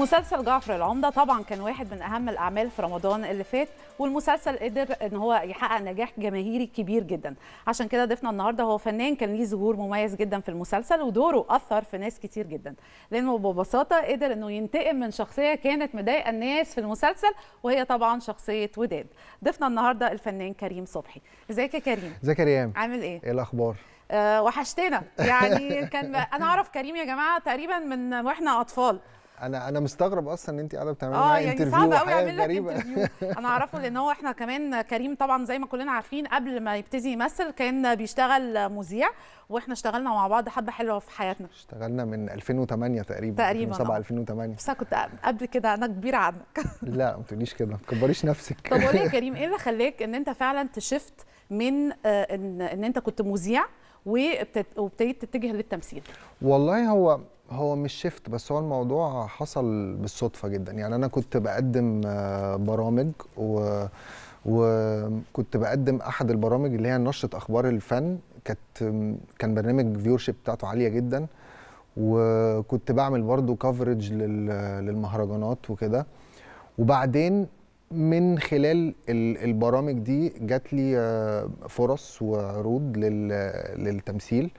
مسلسل جعفر العمدة طبعا كان واحد من أهم الأعمال في رمضان اللي فات والمسلسل قدر إن هو يحقق نجاح جماهيري كبير جدا عشان كده ضيفنا النهاردة هو فنان كان ليه ظهور مميز جدا في المسلسل ودوره أثر في ناس كتير جدا لأنه ببساطة قدر إنه ينتقم من شخصية كانت مضايقة الناس في المسلسل وهي طبعا شخصية وداد ضيفنا النهاردة الفنان كريم صبحي ازيك يا كريم ازيك يا ريام عامل ايه؟ ايه الأخبار؟ آه، وحشتنا يعني كان انا اعرف كريم يا جماعه تقريبا من واحنا اطفال انا انا مستغرب اصلا ان انت قاعده بتعملي آه يعني انترفيو صعب قوي اعمل لك انترفيو انا اعرفه لان هو احنا كمان كريم طبعا زي ما كلنا عارفين قبل ما يبتدي يمثل كان بيشتغل مذيع واحنا اشتغلنا مع بعض حبه حلوه في حياتنا اشتغلنا من 2008 تقريبا تقريبا من 7 2008 بس كنت قبل كده انا كبيره عنك لا ما تقوليش كده ما تكبريش نفسك طب قولي يا كريم ايه اللي خلاك ان انت فعلا تشفت من آه، ان, إن انت كنت مذيع وابتديت تتجه للتمثيل والله هو هو مش شيفت بس هو الموضوع حصل بالصدفه جدا يعني انا كنت بقدم آه، برامج و وكنت بقدم احد البرامج اللي هي نشره اخبار الفن كانت كان برنامج فيور بتاعته عاليه جدا وكنت بعمل برضو كفرج للمهرجانات وكده وبعدين من خلال البرامج دي جات لي آه، فرص وعروض للتمثيل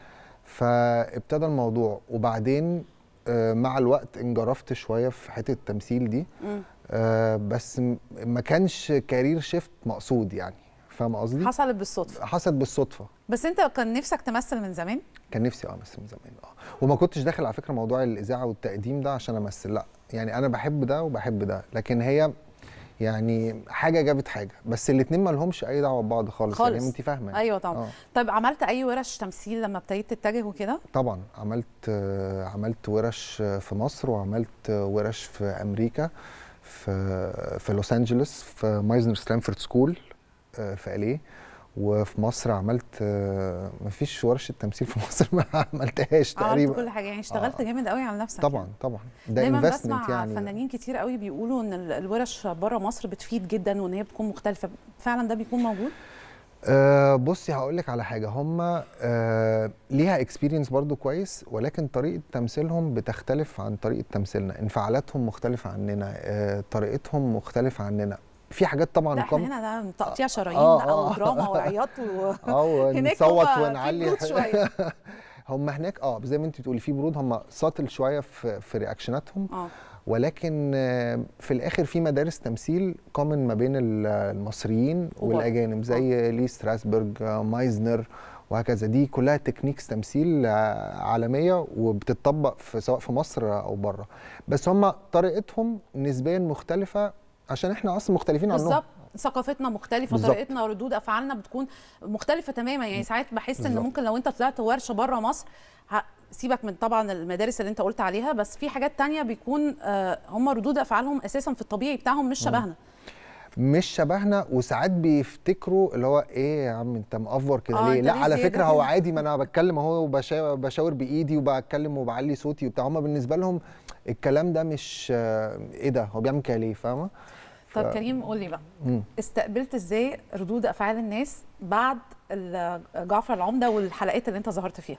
فابتدى الموضوع وبعدين آه، مع الوقت انجرفت شويه في حته التمثيل دي آه، بس ما كانش كارير شيفت مقصود يعني فاهم قصدي حصلت بالصدفه حصلت بالصدفه بس انت كان نفسك تمثل من زمان كان نفسي اه امثل من زمان اه وما كنتش داخل على فكره موضوع الاذاعه والتقديم ده عشان امثل لا يعني انا بحب ده وبحب ده لكن هي يعني حاجه جابت حاجه بس الاثنين ما لهمش اي دعوه ببعض خالص, يعني خالص. يعني انت فاهمه ايوه طبعا أوه. طيب عملت اي ورش تمثيل لما ابتديت تتجه وكده طبعا عملت عملت ورش في مصر وعملت ورش في امريكا في في لوس انجلوس في مايزنر ستانفورد سكول آه، في اليه وفي مصر عملت آه، ما فيش ورشه تمثيل في مصر ما عملتهاش تقريبا كل حاجه يعني اشتغلت آه جامد قوي على نفسك طبعا طبعا ده دايما بسمع يعني فنانين كتير قوي بيقولوا ان الورش بره مصر بتفيد جدا وان هي بتكون مختلفه فعلا ده بيكون موجود أه بصي هقول لك على حاجه هم أه ليها اكسبيرينس برضو كويس ولكن طريقه تمثيلهم بتختلف عن طريقه تمثيلنا انفعالاتهم مختلفه عننا أه طريقتهم مختلفه عننا في حاجات طبعا لا احنا هنا تقطيع آه، شرايين آه بقى آه دراما آه، آه، وعياط و... اه ونصوت ونعلي هم هناك اه زي ما انت بتقولي في برود هم ساتل شويه في في رياكشناتهم آه. ولكن في الاخر في مدارس تمثيل كومن ما بين المصريين والاجانب زي لي ستراسبرج مايزنر وهكذا دي كلها تكنيكس تمثيل عالميه وبتطبق في سواء في مصر او بره بس هم طريقتهم نسبيا مختلفه عشان احنا اصلا مختلفين عنهم بالظبط ثقافتنا مختلفه بالزبط. طريقتنا ردود افعالنا بتكون مختلفه تماما يعني ساعات بحس بالزبط. ان ممكن لو انت طلعت ورشه بره مصر سيبك من طبعا المدارس اللي انت قلت عليها بس في حاجات تانية بيكون آه، هم ردود افعالهم اساسا في الطبيعي بتاعهم مش شبهنا مش شبهنا وساعات بيفتكروا اللي هو ايه يا عم انت مقفور كده آه ليه لا على فكره هو عادي ما انا بتكلم اهو وبشاور بايدي وبتكلم وبعلي صوتي وبتاع هم بالنسبه لهم الكلام ده مش آه، ايه ده هو بيعمل كده ليه فاهمه طب كريم قول لي بقى مم. استقبلت ازاي ردود افعال الناس بعد جعفر العمده والحلقات اللي انت ظهرت فيها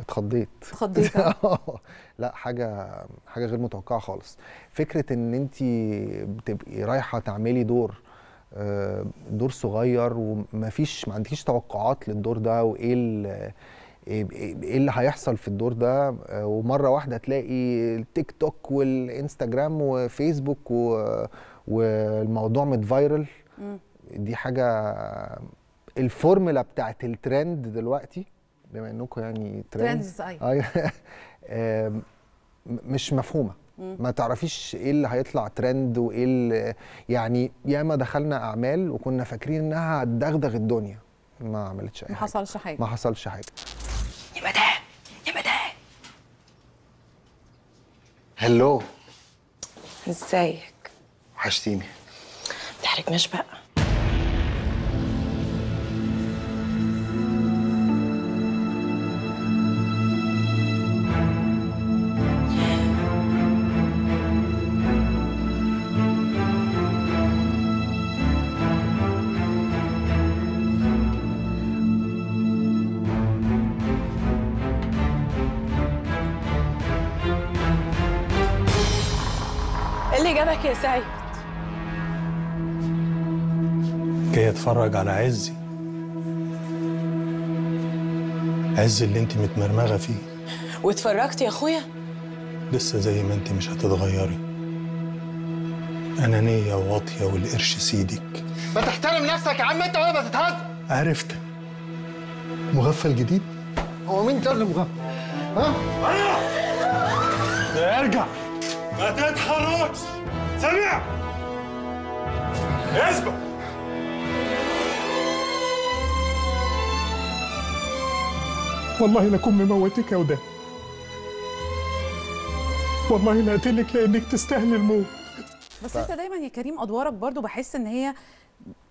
اتخضيت اتخضيت لا حاجه حاجه غير متوقعه خالص فكره ان انت بتبقي رايحه تعملي دور آه، دور صغير ومفيش ما عندكيش توقعات للدور ده وايه ايه اللي هيحصل في الدور ده آه، ومره واحده تلاقي التيك توك والانستجرام وفيسبوك و والموضوع متفايرل دي حاجه الفورمولا بتاعت الترند دلوقتي بما انكم يعني ترند أيوة. مش مفهومه ما تعرفيش ايه اللي هيطلع ترند وايه اللي يعني ياما دخلنا اعمال وكنا فاكرين انها هتدغدغ الدنيا ما عملتش اي ما حاجه ما حصلش حاجه ما حصلش حاجه يا ده يا ده هلو ازيك وحشتيني متحرجناش بقى اللي جابك يا سعيد يتفرج على عزي عز اللي انت متمرمغه فيه واتفرجت يا اخويا لسه زي ما انت مش هتتغيري انانيه وواطيه والقرش سيدك ما تحترم نفسك يا عم انت ولا بتتهزر عرفتك مغفل جديد هو مين ده اللي مغفل ها ايوه ارجع ما تتحركش سامع اسمع والله لكم مموتك وده والله لا قتلك لانك تستاهل الموت بس ف... انت دايما يا كريم ادوارك برضو بحس ان هي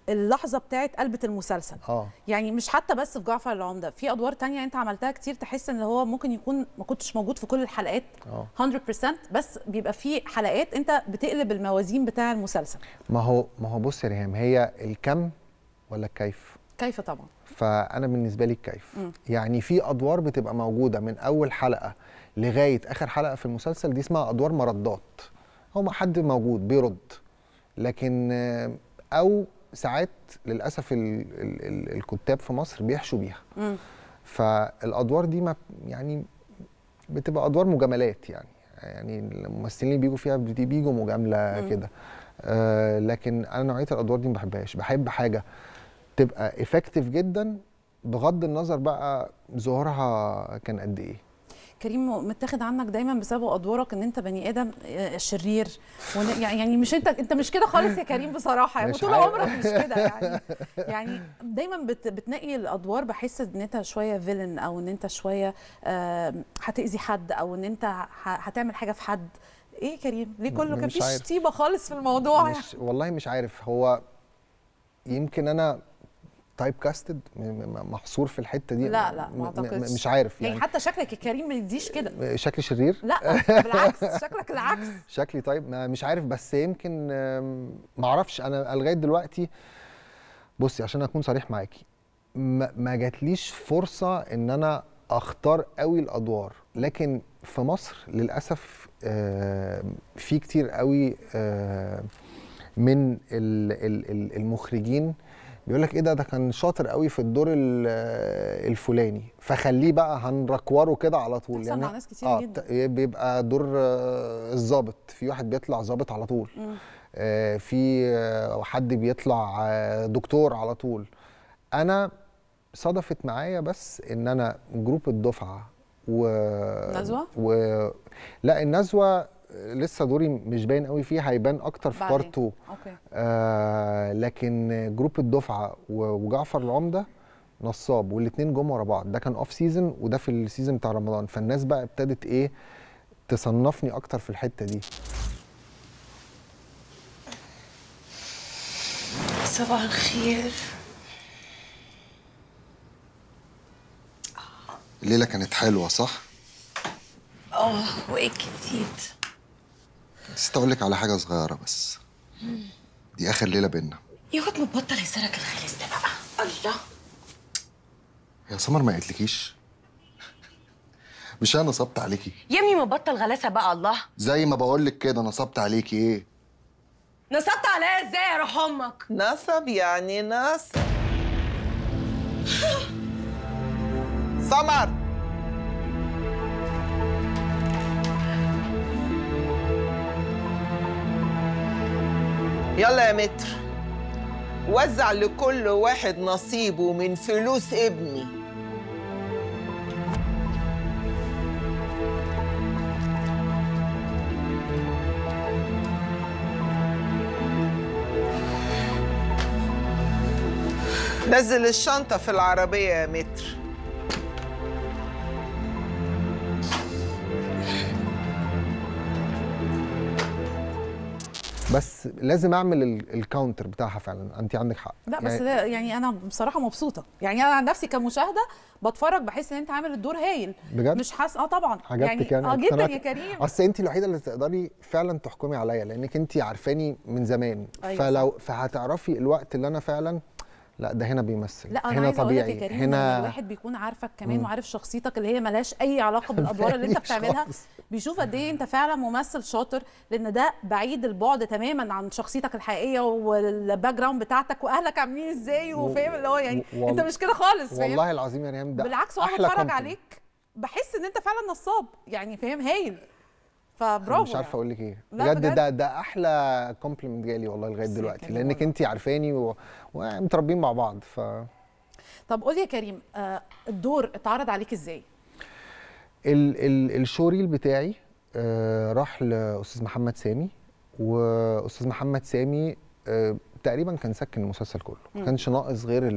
اللحظه بتاعت قلبه المسلسل اه يعني مش حتى بس في جعفر العمده في ادوار تانية انت عملتها كتير تحس ان هو ممكن يكون ما كنتش موجود في كل الحلقات آه. 100% بس بيبقى في حلقات انت بتقلب الموازين بتاع المسلسل ما هو ما هو بص يا ريهام هي الكم ولا الكيف كيف طبعا فانا بالنسبه لي الكيف يعني في ادوار بتبقى موجوده من اول حلقه لغايه اخر حلقه في المسلسل دي اسمها ادوار مردات هو حد موجود بيرد لكن آه، او ساعات للاسف الـ الـ الـ الكتاب في مصر بيحشوا بيها فالادوار دي ما يعني بتبقى ادوار مجاملات يعني يعني الممثلين اللي بيجوا فيها بيجوا مجامله كده آه لكن انا نوعيه الادوار دي ما بحبهاش بحب حاجه تبقى ايفكتيف جدا بغض النظر بقى ظهورها كان قد ايه كريم متاخد عنك دايما بسبب ادوارك ان انت بني ادم آه، شرير يعني مش انت انت مش كده خالص يا كريم بصراحه يعني طول عمرك مش كده يعني يعني دايما بت... بتنقي الادوار بحس ان انت شويه فيلن او ان انت شويه هتاذي حد او ان انت هتعمل حاجه في حد ايه يا كريم ليه كله كان في طيبه خالص في الموضوع مش... والله مش عارف هو يمكن انا تايب كاستد محصور في الحته دي لا لا ما اعتقدش مش عارف يعني, يعني حتى شكلك الكريم ما يديش كده آه، شكلي شرير لا بالعكس شكلك العكس شكلي طيب مش عارف بس يمكن ما اعرفش انا لغايه دلوقتي بصي عشان اكون صريح معاكي ما جاتليش فرصه ان انا اختار قوي الادوار لكن في مصر للاسف آه، في كتير قوي آه، من المخرجين بيقول لك ايه ده ده كان شاطر قوي في الدور الفلاني فخليه بقى هنركوره كده على طول يعني مع ناس كتير آه جدا إيه، بيبقى دور آه، الظابط في واحد بيطلع ظابط على طول آه في آه، حد بيطلع آه، دكتور على طول انا صدفت معايا بس ان انا جروب الدفعه و نزوه و لا النزوه لسه دوري مش باين قوي فيه هيبان اكتر في بارت آه لكن جروب الدفعه وجعفر العمده نصاب والاثنين جم ورا بعض ده كان اوف سيزون وده في السيزون بتاع رمضان فالناس بقى ابتدت ايه تصنفني اكتر في الحته دي صباح الخير الليله كانت حلوه صح اه وايه كتير نسيت اقول لك على حاجه صغيره بس دي اخر ليله بينا يا واد بطل هزارك الخالص ده بقى الله يا سمر ما قالتلكيش مش انا نصبت عليكي يا ابني ما بطل غلاسه بقى الله زي ما بقول لك كده نصبت عليكي ايه نصبت عليا ازاي يا روح امك نصب يعني نصب سمر يلا يا متر وزع لكل واحد نصيبه من فلوس ابني نزل الشنطة في العربية يا متر بس لازم اعمل الكاونتر بتاعها فعلا انت عندك حق لا بس يعني ده يعني انا بصراحه مبسوطه يعني انا عن نفسي كمشاهده بتفرج بحس ان انت عامل الدور هايل بجد مش حاسه اه طبعا عجبتك يعني, يعني اه جدا يا كريم اصل انت الوحيده اللي تقدري فعلا تحكمي عليا لانك انت عارفاني من زمان أيوة فلو فهتعرفي الوقت اللي انا فعلا لا ده هنا بيمثل لا أنا هنا طبيعي يا كريم هنا الواحد بيكون عارفك كمان وعارف شخصيتك اللي هي ملاش اي علاقه بالادوار اللي انت بتعملها بيشوف قد ايه انت فعلا ممثل شاطر لان ده بعيد البعد تماما عن شخصيتك الحقيقيه والباك جراوند بتاعتك واهلك عاملين ازاي وفاهم اللي هو يعني و... انت مش كده خالص فاهم والله العظيم يا ريم ده بالعكس وانا بتفرج عليك بحس ان انت فعلا نصاب يعني فاهم هايل فبرافو مش عارفه يعني. اقول لك ايه بجد ده ده احلى كومبلمنت جالي والله لغايه دلوقتي لانك انت عارفاني ومتربين ومتربيين مع بعض ف طب قول يا كريم آه، الدور اتعرض عليك ازاي ال ال الشوريل بتاعي آه، راح لاستاذ محمد سامي واستاذ محمد سامي آه، تقريبا كان سكن المسلسل كله ما كانش ناقص غير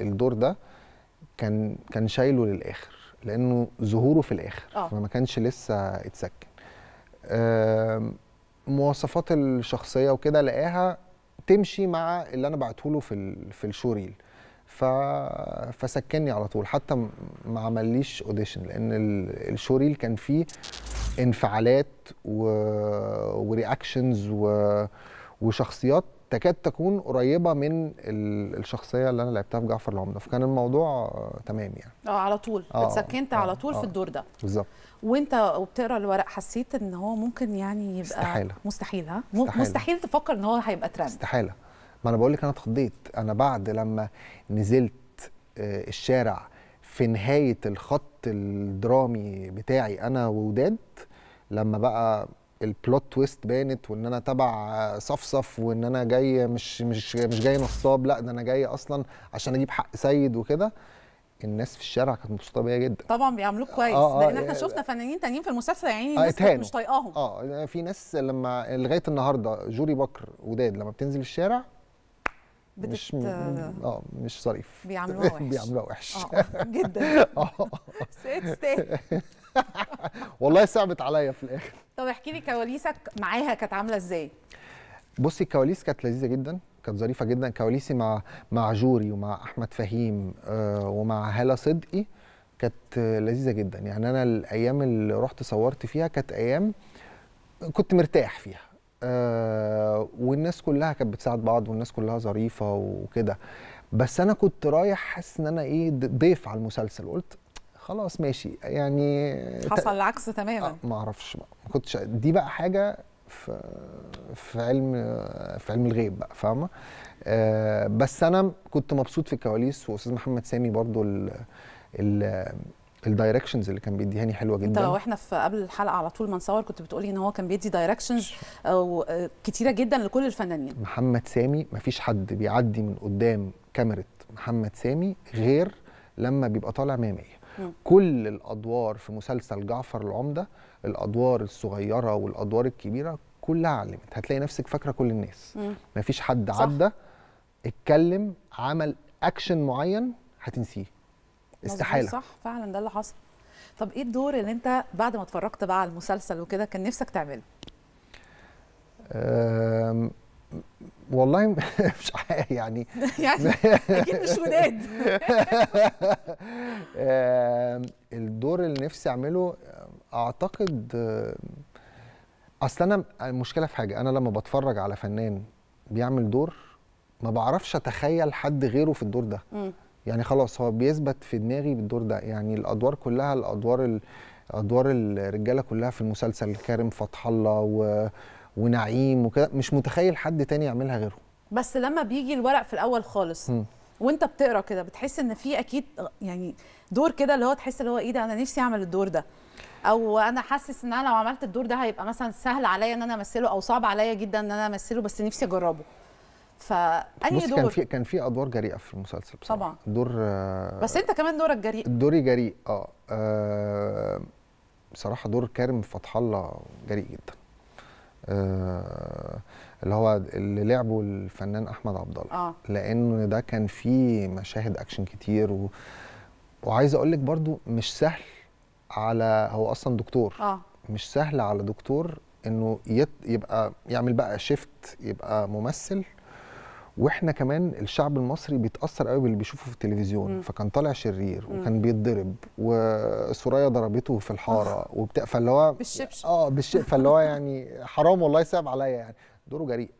الدور ده كان كان شايله للاخر لانه ظهوره في الاخر آه. فما كانش لسه اتسكن مواصفات الشخصيه وكده لقاها تمشي مع اللي انا بعته له في في الشوريل ف... فسكني على طول حتى ما عمليش اوديشن لان الشوريل كان فيه انفعالات و... ورياكشنز و... وشخصيات تكاد تكون قريبه من الشخصيه اللي انا لعبتها في جعفر العمده فكان الموضوع تمام يعني اه على طول آه اتسكنت آه على طول آه في الدور ده بالظبط وانت وبتقرا الورق حسيت ان هو ممكن يعني يبقى استحاله مستحيل ها استحالة. مستحيل تفكر ان هو هيبقى ترند استحاله ما انا بقول لك انا اتخضيت انا بعد لما نزلت آه، الشارع في نهايه الخط الدرامي بتاعي انا ووداد لما بقى البلوت تويست بانت وان انا تبع صفصف وان انا جاي مش مش مش جاي نصاب لا ده انا جاي اصلا عشان اجيب حق سيد وكده الناس في الشارع كانت مبسوطه بيا جدا طبعا بيعاملوك كويس آه, آه، لان احنا آه شفنا آه. فنانين تانيين في المسلسل يعني آه، الناس آه مش طايقاهم اه يعني في ناس لما لغايه النهارده جوري بكر وداد لما بتنزل الشارع بتت... مش م... اه مش صريف بيعاملوها وحش بيعاملوها وحش اه جدا اه والله صعبت عليا في الاخر طب احكي لي كواليسك معاها كانت عامله ازاي بصي الكواليس كانت لذيذه جدا كانت ظريفه جدا كواليسي مع مع جوري ومع احمد فهيم آه ومع هاله صدقي كانت لذيذه جدا يعني انا الايام اللي رحت صورت فيها كانت ايام كنت مرتاح فيها آه والناس كلها كانت بتساعد بعض والناس كلها ظريفه وكده بس انا كنت رايح حاسس ان انا ايه ضيف على المسلسل قلت خلاص ماشي يعني حصل العكس تماما آه ما اعرفش بقى ما كنتش دي بقى حاجه في في علم في علم الغيب بقى فاهمه آه بس انا كنت مبسوط في الكواليس واستاذ محمد سامي برضو ال ال الدايركشنز اللي كان بيديهاني حلوه جدا انت لو احنا في قبل الحلقه على طول ما نصور كنت بتقولي ان هو كان بيدي دايركشنز آه، آه، كتيره جدا لكل الفنانين محمد سامي مفيش حد بيعدي من قدام كاميرا محمد سامي غير لما بيبقى طالع 100 كل الادوار في مسلسل جعفر العمده الادوار الصغيره والادوار الكبيره كلها علمت هتلاقي نفسك فاكره كل الناس ما مفيش حد صح. عدى اتكلم عمل اكشن معين هتنسيه استحاله صح فعلا ده اللي حصل طب ايه الدور اللي انت بعد ما اتفرجت بقى على المسلسل وكده كان نفسك تعمله والله مش عارف يعني يعني اكيد مش وداد الدور اللي نفسي اعمله اعتقد اصل انا المشكله في حاجه انا لما بتفرج على فنان بيعمل دور ما بعرفش اتخيل حد غيره في الدور ده يعني خلاص هو بيثبت في دماغي بالدور ده يعني الادوار كلها الادوار ادوار الرجاله كلها في المسلسل كارم فتح الله و ونعيم وكده مش متخيل حد تاني يعملها غيرهم بس لما بيجي الورق في الاول خالص م. وانت بتقرا كده بتحس ان في اكيد يعني دور كده اللي هو تحس اللي هو ايه ده انا نفسي اعمل الدور ده او انا حاسس ان انا لو عملت الدور ده هيبقى مثلا سهل عليا ان انا امثله او صعب عليا جدا ان انا امثله بس نفسي اجربه فانهي دور كان في كان في ادوار جريئه في المسلسل بصراحة. طبعا دور آه بس انت كمان دورك جريء دوري جريء اه, آه بصراحه دور كارم فتح الله جريء جدا آه، اللي هو اللي لعبه الفنان احمد عبد الله آه. لان ده كان فيه مشاهد اكشن كتير و... وعايز اقول لك برده مش سهل على هو اصلا دكتور آه. مش سهل على دكتور انه يت... يبقى يعمل بقى شيفت يبقى ممثل واحنا كمان الشعب المصري بيتاثر قوي باللي بيشوفه في التلفزيون مم. فكان طالع شرير مم. وكان بيتضرب وسوريا ضربته في الحاره وبتاع فاللي هو بالشبشب اه بالشبشب فاللي هو يعني حرام والله صعب عليا يعني دوره جريء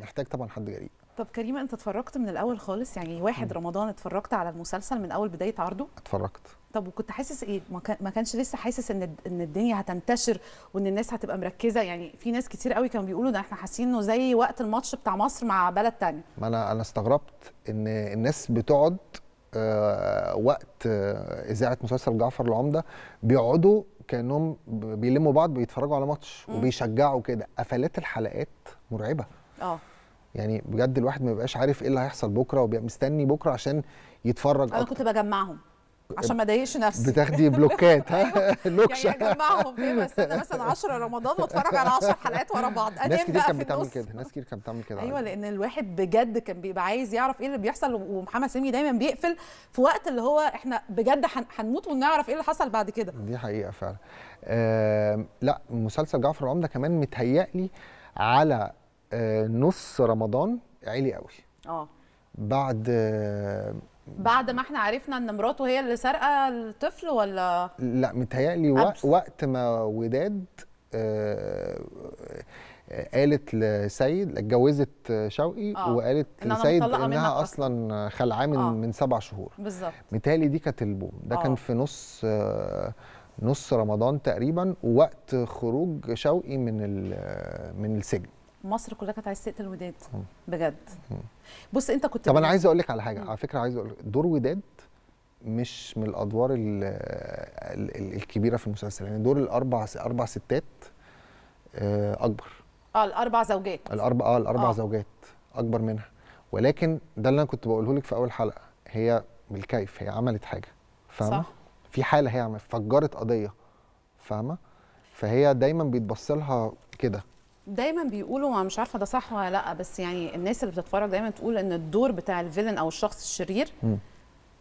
محتاج طبعا حد جريء طب كريمه انت اتفرجت من الاول خالص يعني واحد م. رمضان اتفرجت على المسلسل من اول بدايه عرضه اتفرجت طب وكنت حاسس ايه ما كانش لسه حاسس ان ان الدنيا هتنتشر وان الناس هتبقى مركزه يعني في ناس كتير قوي كانوا بيقولوا ده احنا حاسين انه زي وقت الماتش بتاع مصر مع بلد تانية ما انا انا استغربت ان الناس بتقعد آه، وقت آه، اذاعه مسلسل جعفر العمده بيقعدوا كانهم بيلموا بعض بيتفرجوا على ماتش وبيشجعوا كده قفلات الحلقات مرعبه اه يعني بجد الواحد ما بيبقاش عارف ايه اللي هيحصل بكره وبيبقى مستني بكره عشان يتفرج انا أكتر. كنت بجمعهم عشان ما اضايقش نفسي بتاخدي بلوكات ها أيوه. لوكشه يعني اجمعهم ايه بس انا مثلا 10 رمضان واتفرج على 10 حلقات ورا بعض انام ناس كتير كانت بتعمل كده ناس كتير كانت بتعمل كده ايوه لان الواحد بجد كان بيبقى عايز يعرف ايه اللي بيحصل ومحمد سامي دايما بيقفل في وقت اللي هو احنا بجد هنموت ونعرف ايه اللي حصل بعد كده دي حقيقه فعلا آه لا مسلسل جعفر العمده كمان متهيألي على آه، نص رمضان عالي قوي اه بعد بعد ما احنا عرفنا ان مراته هي اللي سارقه الطفل ولا لا متهيألي وقت, وقت ما وداد آه، آه، قالت لسيد اتجوزت شوقي آه. وقالت إن لسيد انها اصلا خلعاه من آه. من سبع شهور بالظبط متهيألي دي كانت البوم ده آه. كان في نص نص رمضان تقريبا ووقت خروج شوقي من من السجن مصر كلها كانت عايزه تقتل وداد بجد بص انت كنت طب انا عايز اقول لك على حاجه على فكره عايز اقول دور وداد مش من الادوار الكبيره في المسلسل يعني دور الاربع اربع ستات آه، اكبر اه الاربع زوجات الاربع اه الاربع آه. زوجات اكبر منها ولكن ده اللي انا كنت بقوله لك في اول حلقه هي بالكيف هي عملت حاجه فاهمه في حاله هي عملت فجرت قضيه فاهمه فهي دايما بيتبص لها كده دايما بيقولوا مش عارفه ده صح ولا لا بس يعني الناس اللي بتتفرج دايما تقول ان الدور بتاع الفيلن او الشخص الشرير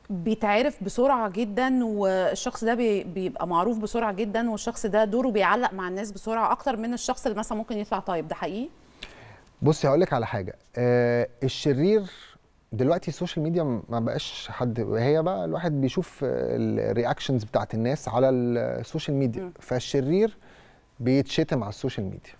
بيتعرف بسرعه جدا والشخص ده بي بيبقى معروف بسرعه جدا والشخص ده دوره بيعلق مع الناس بسرعه اكتر من الشخص اللي مثلا ممكن يطلع طيب ده حقيقي بصي هقول لك على حاجه آه الشرير دلوقتي السوشيال ميديا ما بقاش حد هي بقى الواحد بيشوف الرياكشنز بتاعت الناس على السوشيال ميديا فالشرير بيتشتم على السوشيال ميديا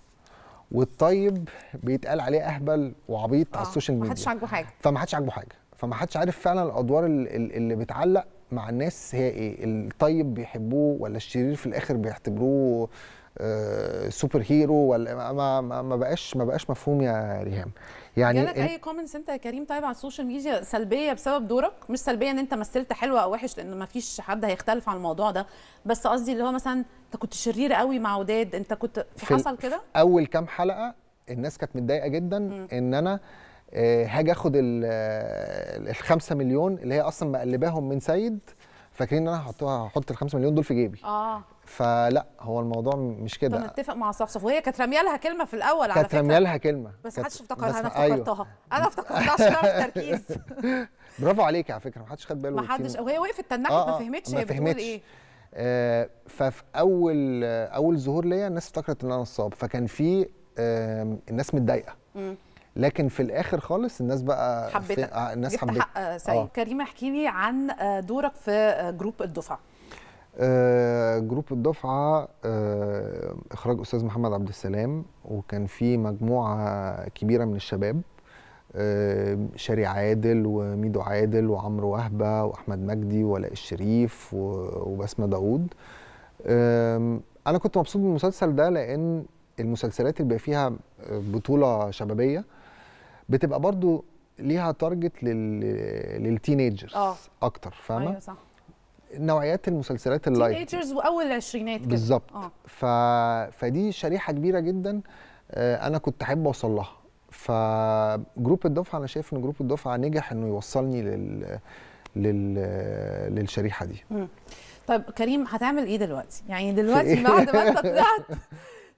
والطيب بيتقال عليه اهبل وعبيط آه. على السوشيال ميديا محدش عاجبه حاجه فمحدش عاجبه حاجه فمحدش عارف فعلا الادوار اللي بتعلق مع الناس هي ايه الطيب بيحبوه ولا الشرير في الاخر بيعتبروه سوبر آه، هيرو ولا ما, ما, ما بقاش ما بقاش مفهوم يا ريهام يعني جالك اي كومنتس انت يا كريم طيب على السوشيال ميديا سلبيه بسبب دورك مش سلبيه ان انت مثلت حلو او وحش لان ما فيش حد هيختلف على الموضوع ده بس قصدي اللي هو مثلا انت كنت شرير قوي مع وداد انت كنت في, حصل كده اول كام حلقه الناس كانت متضايقه جدا م. ان انا آه، هاجي اخد 5 آه، مليون اللي هي اصلا مقلباهم من سيد فاكرين ان انا هحطها هحط ال 5 مليون دول في جيبي اه فلا هو الموضوع مش كده انا متفق مع صفصف وهي كانت راميه لها كلمه في الاول على فكره كانت راميه لها كلمه بس محدش افتكرها انا افتكرتها أيوه. انا افتكرتها عشان اعرف تركيز برافو عليك على فكره محدش خد باله محدش وهي وقفت تنحت آه, ما آه، فهمتش هي بتقول ايه آه ففي اول آه اول ظهور ليا الناس افتكرت ان انا نصاب فكان في آه الناس متضايقه لكن في الاخر خالص الناس بقى حبيتك آه، الناس حبيتك سعيد آه. كريم احكي لي عن دورك في آه، جروب الدفعه آه جروب الدفعه آه اخراج استاذ محمد عبد السلام وكان في مجموعه كبيره من الشباب آه شاري عادل وميدو عادل وعمرو وهبه واحمد مجدي ولاء الشريف وبسمه داوود انا كنت مبسوط بالمسلسل ده لان المسلسلات اللي بيبقى فيها بطوله شبابيه بتبقى برضو ليها تارجت لل... للتينيجرز آه. اكتر فاهمه ايوه صح نوعيات المسلسلات اللايت تينيجرز واول العشرينات كده بالظبط آه. ف... فدي شريحه كبيره جدا آه، انا كنت احب اوصل لها فجروب الدفعه انا شايف ان جروب الدفعه نجح انه يوصلني لل لل للشريحه دي طيب كريم هتعمل ايه دلوقتي يعني دلوقتي إيه؟ بعد ما انت طلعت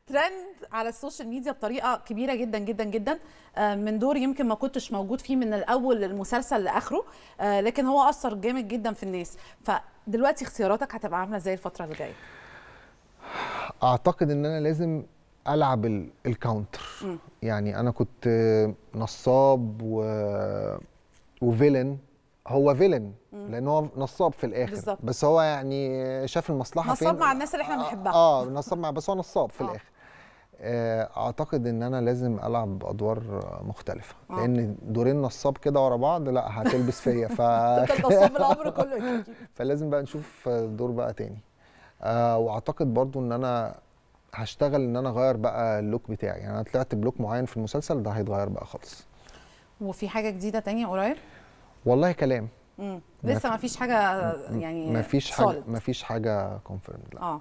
ترند على السوشيال ميديا بطريقه كبيره جدا جدا جدا آه، من دور يمكن ما كنتش موجود فيه من الاول للمسلسل لاخره آه، لكن هو اثر جامد جدا في الناس ف دلوقتي اختياراتك هتبقى عامله ازاي الفتره اللي جايه اعتقد ان انا لازم العب الكاونتر يعني انا كنت نصاب و... وفيلن هو فيلن لان هو نصاب في الاخر بالزبط. بس هو يعني شاف المصلحه نصاب فين نصاب مع الناس اللي احنا آه، بنحبها اه, آه نصاب مع بس هو نصاب في آه. الاخر آه، اعتقد ان انا لازم العب ادوار مختلفه آه. لان دورين نصاب كده ورا بعض لا هتلبس فيا ف نصاب العمر كله فلازم بقى نشوف دور بقى تاني آه واعتقد برضو ان انا هشتغل ان انا اغير بقى اللوك بتاعي يعني انا طلعت بلوك معين في المسلسل ده هيتغير بقى خالص وفي حاجه جديده تانية قريب والله كلام مم. لسه ما فيش حاجه يعني ما فيش حاجه ما فيش حاجه كونفيرم لا اه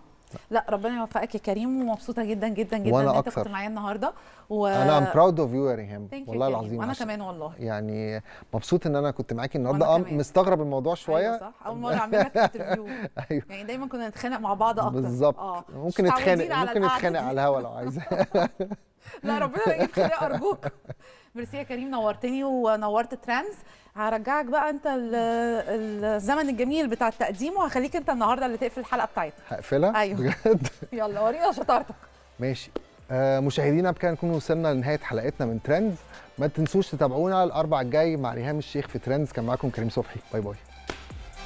لا ربنا يوفقك يا كريم ومبسوطه جدا جدا جدا ان انت كنت معايا النهارده و... انا ام براود اوف يو يا ريهام والله العظيم وانا كمان والله يعني مبسوط ان انا كنت معاكي النهارده اه مستغرب الموضوع أيوة شويه أيوة صح اول مره اعمل لك انترفيو أيوة. يعني دايما كنا نتخانق مع بعض اكتر بالظبط آه. ممكن نتخانق ممكن نتخانق على الهوا لو عايزه لا ربنا يجيب خير ارجوك ميرسي يا كريم نورتني ونورت ترانز هرجعك بقى انت الزمن الجميل بتاع التقديم وهخليك انت النهارده اللي تقفل الحلقه بتاعتنا هقفلها ايوه بجد يلا ورينا شطارتك ماشي آه مشاهدينا بكده نكون وصلنا لنهايه حلقتنا من ترندز ما تنسوش تتابعونا الاربع الجاي مع ريهام الشيخ في ترندز كان معاكم كريم صبحي باي باي